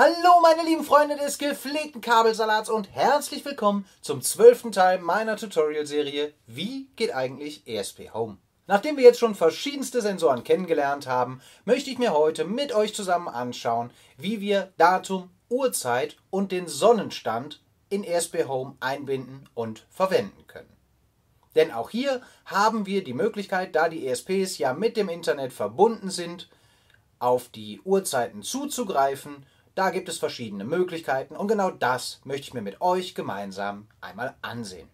Hallo meine lieben Freunde des gepflegten Kabelsalats und herzlich willkommen zum zwölften Teil meiner Tutorial-Serie Wie geht eigentlich ESP Home? Nachdem wir jetzt schon verschiedenste Sensoren kennengelernt haben, möchte ich mir heute mit euch zusammen anschauen, wie wir Datum, Uhrzeit und den Sonnenstand in ESP Home einbinden und verwenden können. Denn auch hier haben wir die Möglichkeit, da die ESPs ja mit dem Internet verbunden sind, auf die Uhrzeiten zuzugreifen – da gibt es verschiedene Möglichkeiten und genau das möchte ich mir mit euch gemeinsam einmal ansehen.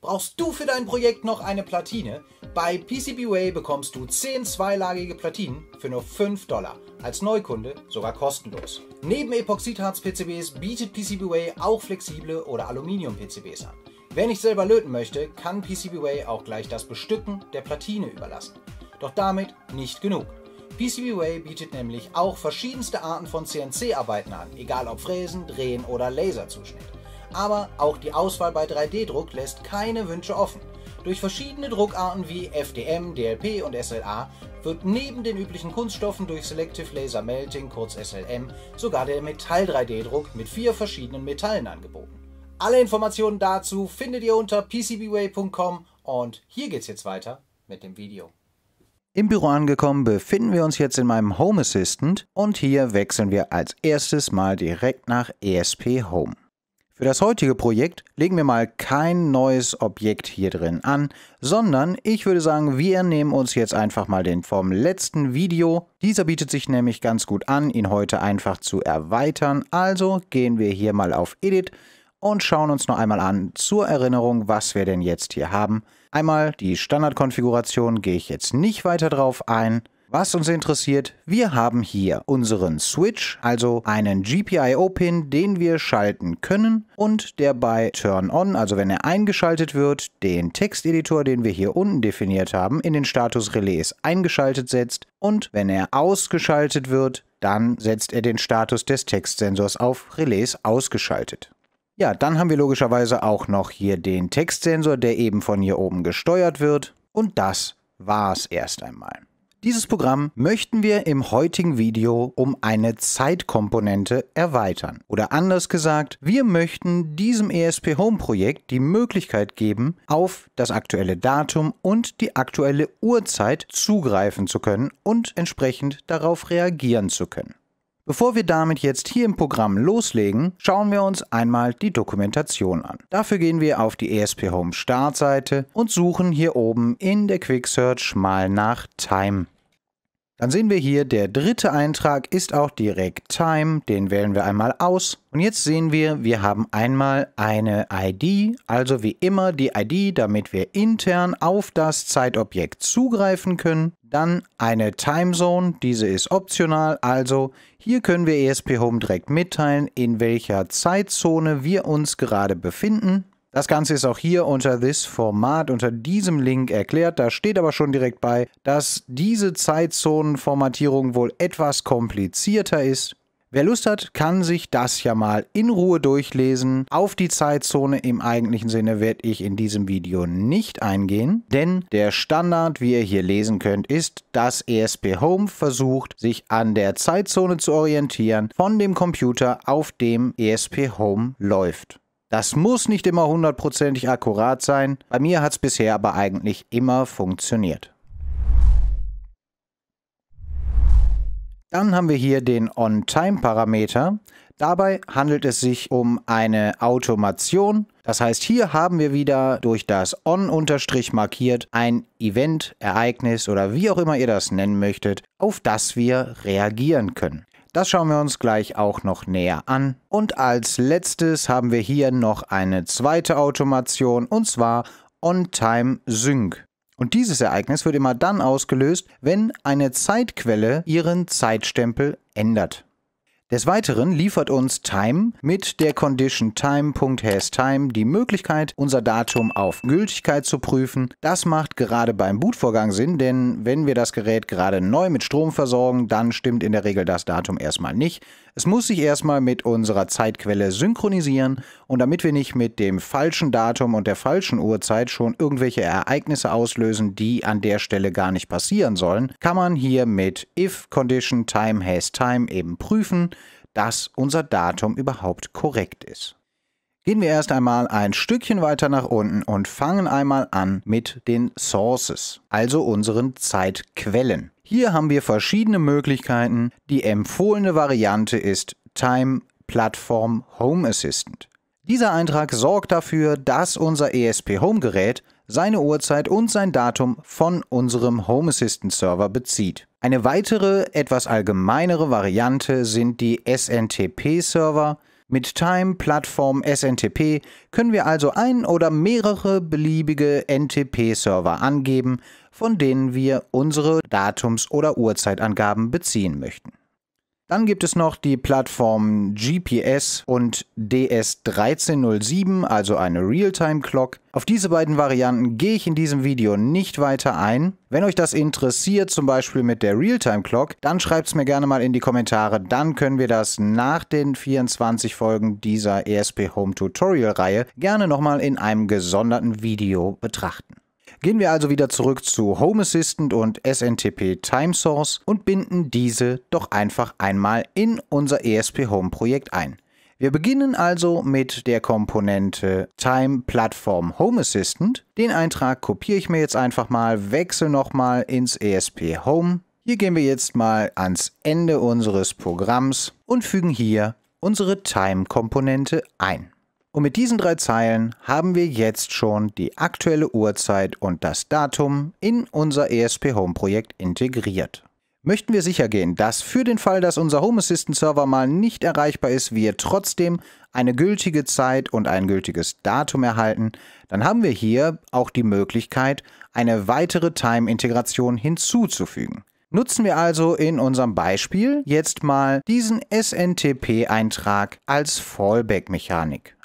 Brauchst du für dein Projekt noch eine Platine? Bei PCBWay bekommst du 10 zweilagige Platinen für nur 5 Dollar. Als Neukunde sogar kostenlos. Neben Epoxidharz-PCBs bietet PCBWay auch flexible oder Aluminium-PCBs an. Wer nicht selber löten möchte, kann PCBWay auch gleich das Bestücken der Platine überlassen. Doch damit nicht genug. PCBWay bietet nämlich auch verschiedenste Arten von CNC-Arbeiten an, egal ob Fräsen, Drehen oder Laserzuschnitt. Aber auch die Auswahl bei 3D-Druck lässt keine Wünsche offen. Durch verschiedene Druckarten wie FDM, DLP und SLA wird neben den üblichen Kunststoffen durch Selective Laser Melting, kurz SLM, sogar der Metall-3D-Druck mit vier verschiedenen Metallen angeboten. Alle Informationen dazu findet ihr unter pcbway.com und hier geht's jetzt weiter mit dem Video. Im Büro angekommen befinden wir uns jetzt in meinem Home Assistant und hier wechseln wir als erstes mal direkt nach ESP Home. Für das heutige Projekt legen wir mal kein neues Objekt hier drin an, sondern ich würde sagen, wir nehmen uns jetzt einfach mal den vom letzten Video. Dieser bietet sich nämlich ganz gut an, ihn heute einfach zu erweitern. Also gehen wir hier mal auf Edit und schauen uns noch einmal an zur Erinnerung, was wir denn jetzt hier haben. Einmal die Standardkonfiguration gehe ich jetzt nicht weiter drauf ein. Was uns interessiert, wir haben hier unseren Switch, also einen GPIO-Pin, den wir schalten können und der bei Turn On, also wenn er eingeschaltet wird, den Texteditor, den wir hier unten definiert haben, in den Status Relais eingeschaltet setzt und wenn er ausgeschaltet wird, dann setzt er den Status des Textsensors auf Relais ausgeschaltet. Ja, dann haben wir logischerweise auch noch hier den Textsensor, der eben von hier oben gesteuert wird. Und das war's erst einmal. Dieses Programm möchten wir im heutigen Video um eine Zeitkomponente erweitern. Oder anders gesagt, wir möchten diesem ESP Home Projekt die Möglichkeit geben, auf das aktuelle Datum und die aktuelle Uhrzeit zugreifen zu können und entsprechend darauf reagieren zu können. Bevor wir damit jetzt hier im Programm loslegen, schauen wir uns einmal die Dokumentation an. Dafür gehen wir auf die ESP Home Startseite und suchen hier oben in der Quick Search mal nach Time. Dann sehen wir hier, der dritte Eintrag ist auch direkt Time, den wählen wir einmal aus. Und jetzt sehen wir, wir haben einmal eine ID, also wie immer die ID, damit wir intern auf das Zeitobjekt zugreifen können. Dann eine Timezone, diese ist optional, also hier können wir ESP Home direkt mitteilen, in welcher Zeitzone wir uns gerade befinden. Das Ganze ist auch hier unter this Format, unter diesem Link erklärt. Da steht aber schon direkt bei, dass diese Zeitzonenformatierung wohl etwas komplizierter ist. Wer Lust hat, kann sich das ja mal in Ruhe durchlesen. Auf die Zeitzone im eigentlichen Sinne werde ich in diesem Video nicht eingehen, denn der Standard, wie ihr hier lesen könnt, ist, dass ESP Home versucht, sich an der Zeitzone zu orientieren von dem Computer, auf dem ESP Home läuft. Das muss nicht immer hundertprozentig akkurat sein, bei mir hat es bisher aber eigentlich immer funktioniert. Dann haben wir hier den On-Time-Parameter. Dabei handelt es sich um eine Automation. Das heißt, hier haben wir wieder durch das On- markiert ein Event, Ereignis oder wie auch immer ihr das nennen möchtet, auf das wir reagieren können. Das schauen wir uns gleich auch noch näher an. Und als letztes haben wir hier noch eine zweite Automation und zwar On-Time-Sync. Und dieses Ereignis wird immer dann ausgelöst, wenn eine Zeitquelle ihren Zeitstempel ändert. Des Weiteren liefert uns Time mit der Condition Time.hasTime die Möglichkeit, unser Datum auf Gültigkeit zu prüfen. Das macht gerade beim Bootvorgang Sinn, denn wenn wir das Gerät gerade neu mit Strom versorgen, dann stimmt in der Regel das Datum erstmal nicht. Es muss sich erstmal mit unserer Zeitquelle synchronisieren und damit wir nicht mit dem falschen Datum und der falschen Uhrzeit schon irgendwelche Ereignisse auslösen, die an der Stelle gar nicht passieren sollen, kann man hier mit if condition time has time eben prüfen, dass unser Datum überhaupt korrekt ist. Gehen wir erst einmal ein Stückchen weiter nach unten und fangen einmal an mit den Sources, also unseren Zeitquellen. Hier haben wir verschiedene Möglichkeiten. Die empfohlene Variante ist Time Platform Home Assistant. Dieser Eintrag sorgt dafür, dass unser ESP Home Gerät seine Uhrzeit und sein Datum von unserem Home Assistant Server bezieht. Eine weitere, etwas allgemeinere Variante sind die SNTP Server. Mit Time Platform SNTP können wir also einen oder mehrere beliebige NTP Server angeben, von denen wir unsere Datums- oder Uhrzeitangaben beziehen möchten. Dann gibt es noch die Plattformen GPS und DS1307, also eine Realtime-Clock. Auf diese beiden Varianten gehe ich in diesem Video nicht weiter ein. Wenn euch das interessiert, zum Beispiel mit der Realtime-Clock, dann schreibt es mir gerne mal in die Kommentare. Dann können wir das nach den 24 Folgen dieser ESP Home Tutorial-Reihe gerne nochmal in einem gesonderten Video betrachten. Gehen wir also wieder zurück zu Home Assistant und SNTP Time Source und binden diese doch einfach einmal in unser ESP Home Projekt ein. Wir beginnen also mit der Komponente Time Platform Home Assistant. Den Eintrag kopiere ich mir jetzt einfach mal, wechsle nochmal ins ESP Home. Hier gehen wir jetzt mal ans Ende unseres Programms und fügen hier unsere Time-Komponente ein. Und mit diesen drei Zeilen haben wir jetzt schon die aktuelle Uhrzeit und das Datum in unser ESP Home Projekt integriert. Möchten wir sichergehen, dass für den Fall, dass unser Home Assistant Server mal nicht erreichbar ist, wir trotzdem eine gültige Zeit und ein gültiges Datum erhalten, dann haben wir hier auch die Möglichkeit, eine weitere Time-Integration hinzuzufügen. Nutzen wir also in unserem Beispiel jetzt mal diesen SNTP-Eintrag als Fallback-Mechanik.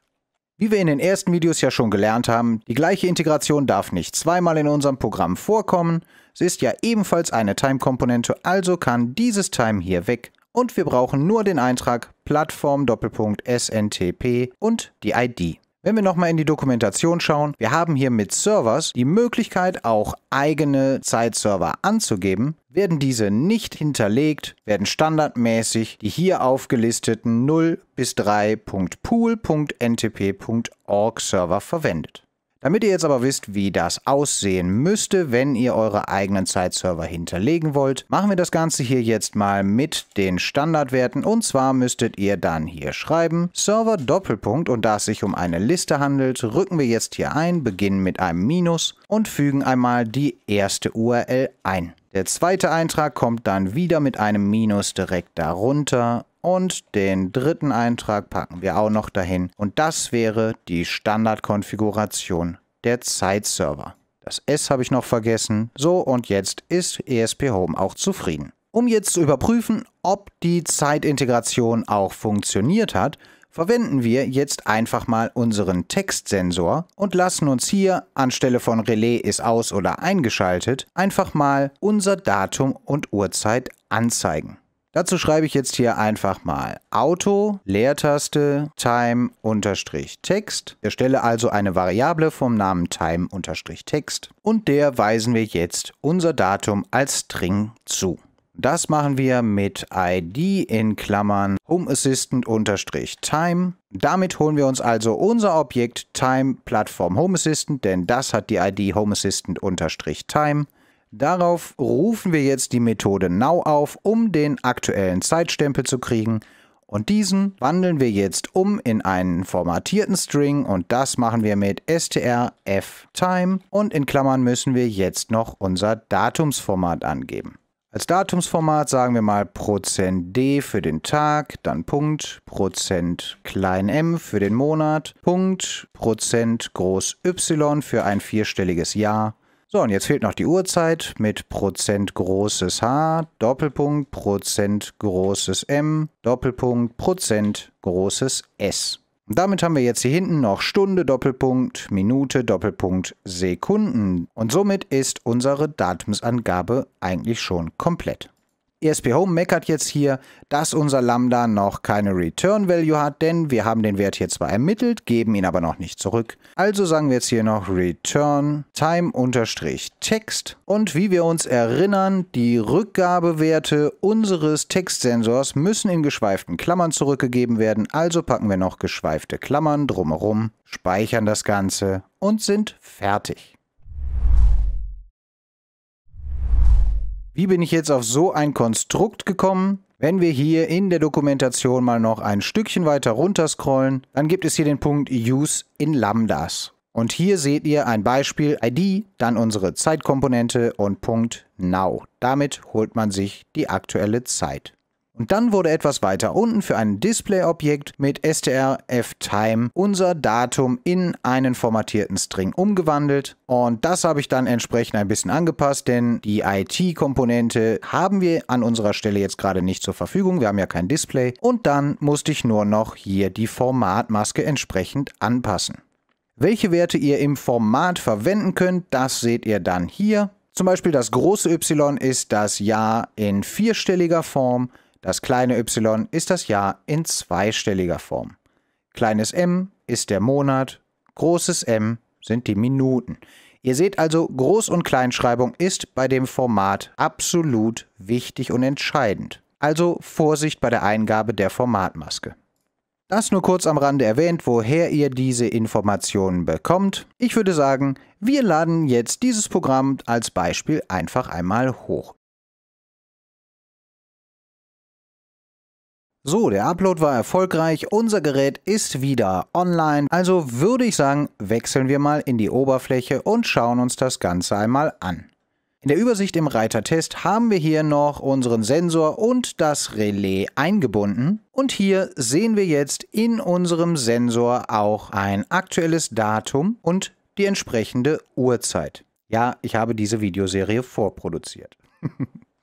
Wie wir in den ersten Videos ja schon gelernt haben, die gleiche Integration darf nicht zweimal in unserem Programm vorkommen. Sie ist ja ebenfalls eine Time-Komponente, also kann dieses Time hier weg. Und wir brauchen nur den Eintrag Plattform-SNTP und die ID. Wenn wir nochmal in die Dokumentation schauen, wir haben hier mit Servers die Möglichkeit, auch eigene Zeitserver anzugeben. Werden diese nicht hinterlegt, werden standardmäßig die hier aufgelisteten 0 bis 3.pool.ntp.org Server verwendet. Damit ihr jetzt aber wisst, wie das aussehen müsste, wenn ihr eure eigenen Zeitserver hinterlegen wollt, machen wir das Ganze hier jetzt mal mit den Standardwerten. Und zwar müsstet ihr dann hier schreiben, Server Doppelpunkt und da es sich um eine Liste handelt, rücken wir jetzt hier ein, beginnen mit einem Minus und fügen einmal die erste URL ein. Der zweite Eintrag kommt dann wieder mit einem Minus direkt darunter und den dritten Eintrag packen wir auch noch dahin. Und das wäre die Standardkonfiguration der Zeitserver. Das S habe ich noch vergessen. So, und jetzt ist ESP Home auch zufrieden. Um jetzt zu überprüfen, ob die Zeitintegration auch funktioniert hat, verwenden wir jetzt einfach mal unseren Textsensor und lassen uns hier anstelle von Relais ist aus oder eingeschaltet einfach mal unser Datum und Uhrzeit anzeigen. Dazu schreibe ich jetzt hier einfach mal Auto, Leertaste, Time, Unterstrich, Text. Erstelle also eine Variable vom Namen Time, Unterstrich, Text. Und der weisen wir jetzt unser Datum als String zu. Das machen wir mit ID in Klammern Home Assistant unterstrich Time. Damit holen wir uns also unser Objekt Time Plattform Home Assistant, denn das hat die ID Home Assistant unterstrich Time. Darauf rufen wir jetzt die Methode Now auf, um den aktuellen Zeitstempel zu kriegen. Und diesen wandeln wir jetzt um in einen formatierten String und das machen wir mit strftime. und in Klammern müssen wir jetzt noch unser Datumsformat angeben. Als Datumsformat sagen wir mal Prozent %d für den Tag, dann Punkt, Prozent klein m für den Monat, Punkt, Prozent groß y für ein vierstelliges Jahr. So, und jetzt fehlt noch die Uhrzeit mit Prozent großes H, Doppelpunkt, Prozent großes M, Doppelpunkt, Prozent großes S. Damit haben wir jetzt hier hinten noch Stunde, Doppelpunkt, Minute, Doppelpunkt, Sekunden. Und somit ist unsere Datumsangabe eigentlich schon komplett. ESP Home meckert jetzt hier, dass unser Lambda noch keine Return Value hat, denn wir haben den Wert hier zwar ermittelt, geben ihn aber noch nicht zurück. Also sagen wir jetzt hier noch Return Time Text und wie wir uns erinnern, die Rückgabewerte unseres Textsensors müssen in geschweiften Klammern zurückgegeben werden, also packen wir noch geschweifte Klammern drumherum, speichern das Ganze und sind fertig. Wie bin ich jetzt auf so ein Konstrukt gekommen? Wenn wir hier in der Dokumentation mal noch ein Stückchen weiter runter scrollen, dann gibt es hier den Punkt Use in Lambdas. Und hier seht ihr ein Beispiel ID, dann unsere Zeitkomponente und Punkt Now. Damit holt man sich die aktuelle Zeit. Und dann wurde etwas weiter unten für ein Display-Objekt mit strftime unser Datum in einen formatierten String umgewandelt. Und das habe ich dann entsprechend ein bisschen angepasst, denn die IT-Komponente haben wir an unserer Stelle jetzt gerade nicht zur Verfügung. Wir haben ja kein Display. Und dann musste ich nur noch hier die Formatmaske entsprechend anpassen. Welche Werte ihr im Format verwenden könnt, das seht ihr dann hier. Zum Beispiel das große Y ist das Jahr in vierstelliger Form. Das kleine y ist das Jahr in zweistelliger Form. Kleines m ist der Monat, großes m sind die Minuten. Ihr seht also, Groß- und Kleinschreibung ist bei dem Format absolut wichtig und entscheidend. Also Vorsicht bei der Eingabe der Formatmaske. Das nur kurz am Rande erwähnt, woher ihr diese Informationen bekommt. Ich würde sagen, wir laden jetzt dieses Programm als Beispiel einfach einmal hoch. So, der Upload war erfolgreich, unser Gerät ist wieder online, also würde ich sagen, wechseln wir mal in die Oberfläche und schauen uns das Ganze einmal an. In der Übersicht im Reiter Test haben wir hier noch unseren Sensor und das Relais eingebunden und hier sehen wir jetzt in unserem Sensor auch ein aktuelles Datum und die entsprechende Uhrzeit. Ja, ich habe diese Videoserie vorproduziert.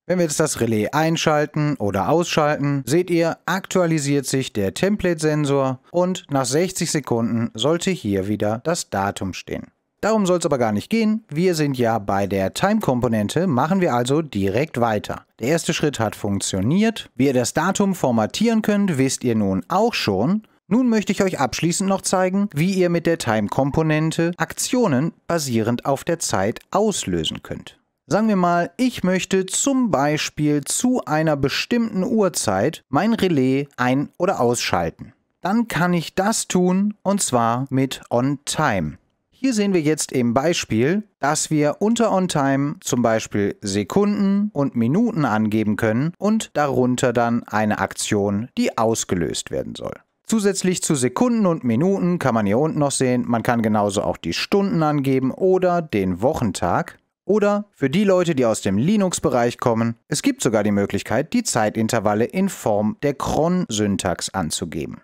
Wenn wir jetzt das Relais einschalten oder ausschalten, seht ihr, aktualisiert sich der Template-Sensor und nach 60 Sekunden sollte hier wieder das Datum stehen. Darum soll es aber gar nicht gehen, wir sind ja bei der Time-Komponente, machen wir also direkt weiter. Der erste Schritt hat funktioniert. Wie ihr das Datum formatieren könnt, wisst ihr nun auch schon. Nun möchte ich euch abschließend noch zeigen, wie ihr mit der Time-Komponente Aktionen basierend auf der Zeit auslösen könnt. Sagen wir mal, ich möchte zum Beispiel zu einer bestimmten Uhrzeit mein Relais ein- oder ausschalten. Dann kann ich das tun und zwar mit OnTime. Hier sehen wir jetzt im Beispiel, dass wir unter OnTime zum Beispiel Sekunden und Minuten angeben können und darunter dann eine Aktion, die ausgelöst werden soll. Zusätzlich zu Sekunden und Minuten kann man hier unten noch sehen, man kann genauso auch die Stunden angeben oder den Wochentag. Oder für die Leute, die aus dem Linux-Bereich kommen, es gibt sogar die Möglichkeit, die Zeitintervalle in Form der Cron-Syntax anzugeben.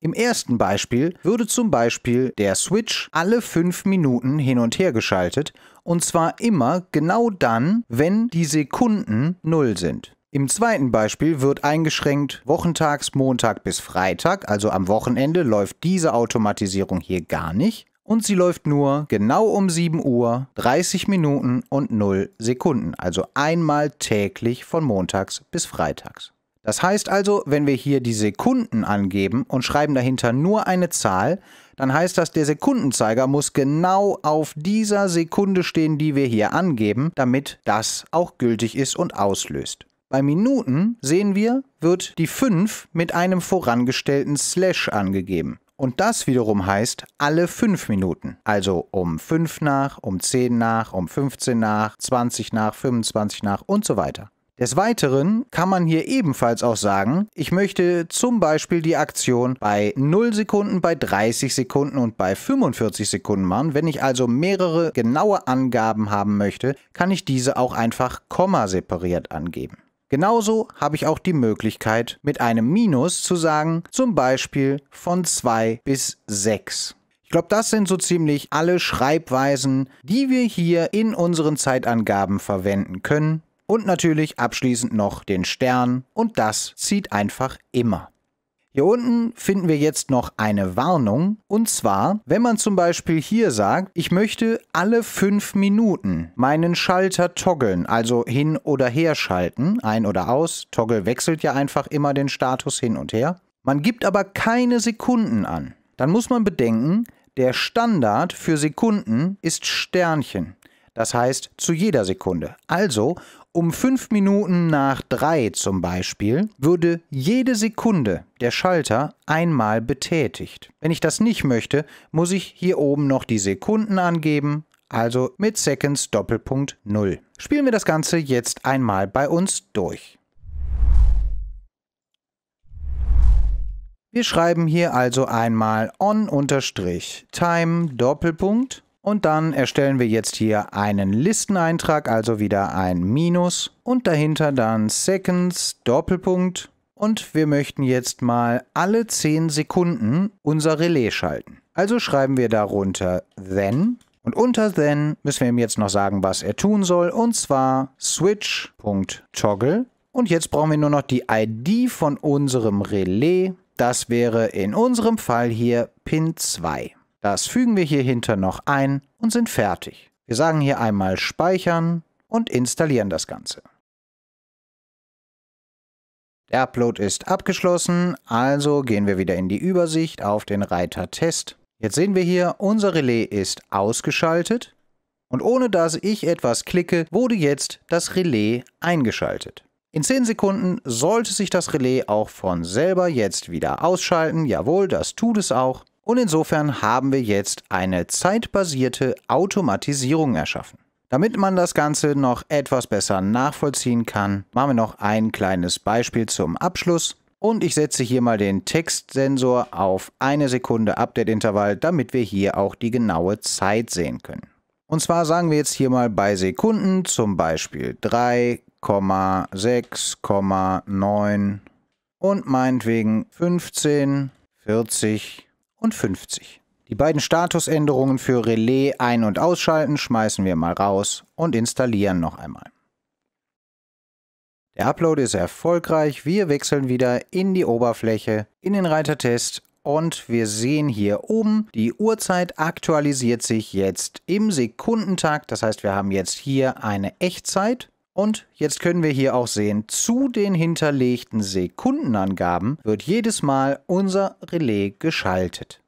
Im ersten Beispiel würde zum Beispiel der Switch alle 5 Minuten hin und her geschaltet und zwar immer genau dann, wenn die Sekunden 0 sind. Im zweiten Beispiel wird eingeschränkt, wochentags Montag bis Freitag, also am Wochenende läuft diese Automatisierung hier gar nicht und sie läuft nur genau um 7 Uhr 30 Minuten und 0 Sekunden, also einmal täglich von montags bis freitags. Das heißt also, wenn wir hier die Sekunden angeben und schreiben dahinter nur eine Zahl, dann heißt das, der Sekundenzeiger muss genau auf dieser Sekunde stehen, die wir hier angeben, damit das auch gültig ist und auslöst. Bei Minuten sehen wir, wird die 5 mit einem vorangestellten Slash angegeben. Und das wiederum heißt alle fünf Minuten. Also um fünf nach, um zehn nach, um 15 nach, 20 nach, 25 nach und so weiter. Des Weiteren kann man hier ebenfalls auch sagen, ich möchte zum Beispiel die Aktion bei 0 Sekunden, bei 30 Sekunden und bei 45 Sekunden machen. Wenn ich also mehrere genaue Angaben haben möchte, kann ich diese auch einfach Komma separiert angeben. Genauso habe ich auch die Möglichkeit, mit einem Minus zu sagen, zum Beispiel von 2 bis 6. Ich glaube, das sind so ziemlich alle Schreibweisen, die wir hier in unseren Zeitangaben verwenden können. Und natürlich abschließend noch den Stern und das zieht einfach immer. Hier unten finden wir jetzt noch eine Warnung. Und zwar, wenn man zum Beispiel hier sagt, ich möchte alle fünf Minuten meinen Schalter toggeln, also hin oder her schalten, ein oder aus. Toggle wechselt ja einfach immer den Status hin und her. Man gibt aber keine Sekunden an. Dann muss man bedenken, der Standard für Sekunden ist Sternchen. Das heißt zu jeder Sekunde. Also um fünf Minuten nach drei zum Beispiel würde jede Sekunde der Schalter einmal betätigt. Wenn ich das nicht möchte, muss ich hier oben noch die Sekunden angeben, also mit Seconds Doppelpunkt 0. Spielen wir das Ganze jetzt einmal bei uns durch. Wir schreiben hier also einmal on-time Doppelpunkt und dann erstellen wir jetzt hier einen Listeneintrag, also wieder ein Minus und dahinter dann Seconds, Doppelpunkt. Und wir möchten jetzt mal alle 10 Sekunden unser Relais schalten. Also schreiben wir darunter then und unter then müssen wir ihm jetzt noch sagen, was er tun soll und zwar switch.toggle. Und jetzt brauchen wir nur noch die ID von unserem Relais. Das wäre in unserem Fall hier Pin 2. Das fügen wir hier hinter noch ein und sind fertig. Wir sagen hier einmal Speichern und installieren das Ganze. Der Upload ist abgeschlossen, also gehen wir wieder in die Übersicht auf den Reiter Test. Jetzt sehen wir hier, unser Relais ist ausgeschaltet und ohne dass ich etwas klicke, wurde jetzt das Relais eingeschaltet. In 10 Sekunden sollte sich das Relais auch von selber jetzt wieder ausschalten. Jawohl, das tut es auch. Und insofern haben wir jetzt eine zeitbasierte Automatisierung erschaffen. Damit man das Ganze noch etwas besser nachvollziehen kann, machen wir noch ein kleines Beispiel zum Abschluss. Und ich setze hier mal den Textsensor auf eine Sekunde Update-Intervall, damit wir hier auch die genaue Zeit sehen können. Und zwar sagen wir jetzt hier mal bei Sekunden zum Beispiel 3,6,9 und meinetwegen 15, 40, und 50. Die beiden Statusänderungen für Relais ein- und ausschalten schmeißen wir mal raus und installieren noch einmal. Der Upload ist erfolgreich. Wir wechseln wieder in die Oberfläche, in den Reiter Test und wir sehen hier oben, die Uhrzeit aktualisiert sich jetzt im Sekundentakt. Das heißt, wir haben jetzt hier eine Echtzeit. Und jetzt können wir hier auch sehen, zu den hinterlegten Sekundenangaben wird jedes Mal unser Relais geschaltet.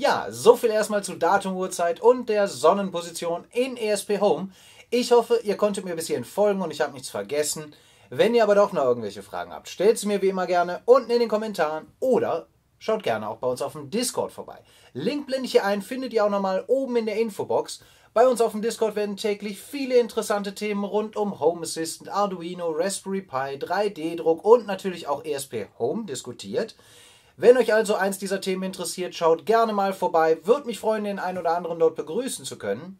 Ja, so viel erstmal zu Datum, Uhrzeit und der Sonnenposition in ESP Home. Ich hoffe, ihr konntet mir bis hierhin folgen und ich habe nichts vergessen. Wenn ihr aber doch noch irgendwelche Fragen habt, stellt sie mir wie immer gerne unten in den Kommentaren oder schaut gerne auch bei uns auf dem Discord vorbei. Link blende ich hier ein, findet ihr auch nochmal oben in der Infobox. Bei uns auf dem Discord werden täglich viele interessante Themen rund um Home Assistant, Arduino, Raspberry Pi, 3D-Druck und natürlich auch ESP Home diskutiert. Wenn euch also eins dieser Themen interessiert, schaut gerne mal vorbei. Würde mich freuen, den einen oder anderen dort begrüßen zu können.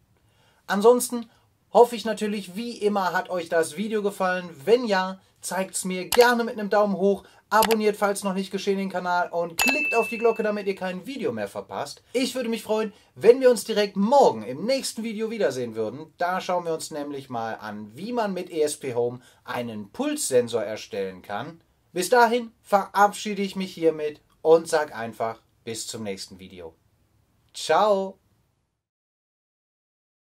Ansonsten hoffe ich natürlich, wie immer, hat euch das Video gefallen. Wenn ja, zeigt es mir gerne mit einem Daumen hoch. Abonniert, falls noch nicht geschehen, den Kanal und klickt auf die Glocke, damit ihr kein Video mehr verpasst. Ich würde mich freuen, wenn wir uns direkt morgen im nächsten Video wiedersehen würden. Da schauen wir uns nämlich mal an, wie man mit ESP Home einen Pulssensor erstellen kann. Bis dahin verabschiede ich mich hiermit und sag einfach bis zum nächsten Video. Ciao!